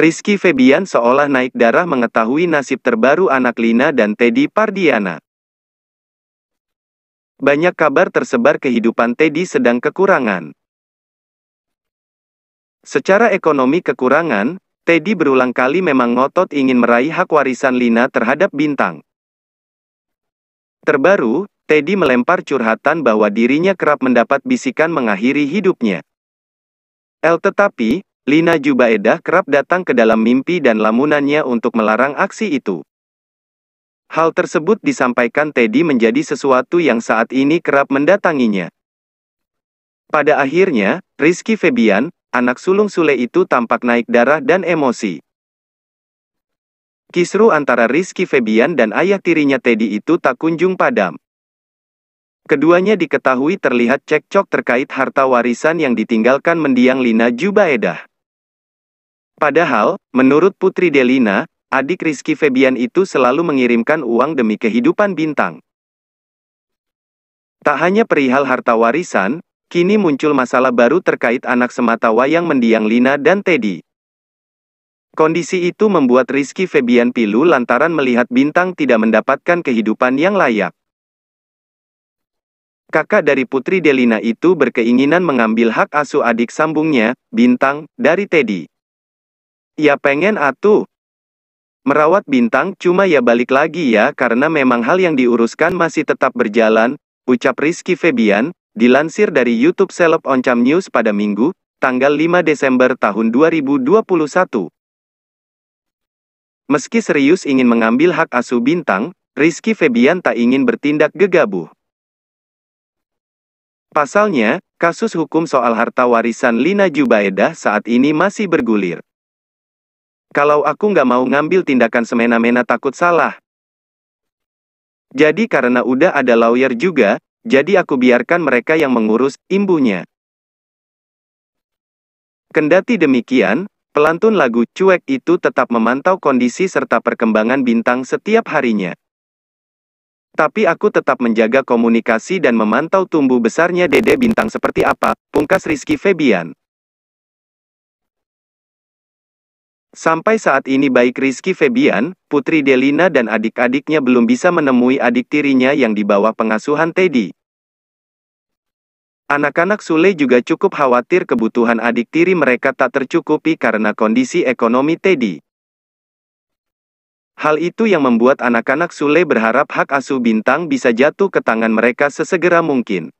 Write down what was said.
Rizky Febian seolah naik darah mengetahui nasib terbaru anak Lina dan Teddy Pardiana. Banyak kabar tersebar kehidupan Teddy sedang kekurangan. Secara ekonomi kekurangan, Teddy berulang kali memang ngotot ingin meraih hak warisan Lina terhadap Bintang. Terbaru, Teddy melempar curhatan bahwa dirinya kerap mendapat bisikan mengakhiri hidupnya. El tetapi, Lina Jubaedah kerap datang ke dalam mimpi dan lamunannya untuk melarang aksi itu. Hal tersebut disampaikan Teddy menjadi sesuatu yang saat ini kerap mendatanginya. Pada akhirnya, Rizky Febian, anak sulung Sule itu tampak naik darah dan emosi. Kisru antara Rizky Febian dan ayah tirinya Teddy itu tak kunjung padam. Keduanya diketahui terlihat cekcok terkait harta warisan yang ditinggalkan mendiang Lina Jubaedah. Padahal, menurut Putri Delina, adik Rizky Febian itu selalu mengirimkan uang demi kehidupan bintang. Tak hanya perihal harta warisan, kini muncul masalah baru terkait anak semata wayang mendiang Lina dan Teddy. Kondisi itu membuat Rizky Febian pilu lantaran melihat bintang tidak mendapatkan kehidupan yang layak. Kakak dari Putri Delina itu berkeinginan mengambil hak asuh adik sambungnya, Bintang, dari Teddy. Ya pengen atuh. Merawat bintang cuma ya balik lagi ya karena memang hal yang diuruskan masih tetap berjalan, ucap Rizky Febian, dilansir dari YouTube Seleb Oncam News pada Minggu, tanggal 5 Desember tahun 2021. Meski serius ingin mengambil hak asuh bintang, Rizky Febian tak ingin bertindak gegabah. Pasalnya, kasus hukum soal harta warisan Lina Jubaedah saat ini masih bergulir. Kalau aku nggak mau ngambil tindakan semena-mena takut salah. Jadi karena udah ada lawyer juga, jadi aku biarkan mereka yang mengurus imbunya. Kendati demikian, pelantun lagu cuek itu tetap memantau kondisi serta perkembangan bintang setiap harinya. Tapi aku tetap menjaga komunikasi dan memantau tumbuh besarnya dede bintang seperti apa, pungkas Rizky Febian. Sampai saat ini baik Rizky Febian, Putri Delina dan adik-adiknya belum bisa menemui adik tirinya yang di bawah pengasuhan Teddy. Anak-anak Sule juga cukup khawatir kebutuhan adik tiri mereka tak tercukupi karena kondisi ekonomi Teddy. Hal itu yang membuat anak-anak Sule berharap hak asuh Bintang bisa jatuh ke tangan mereka sesegera mungkin.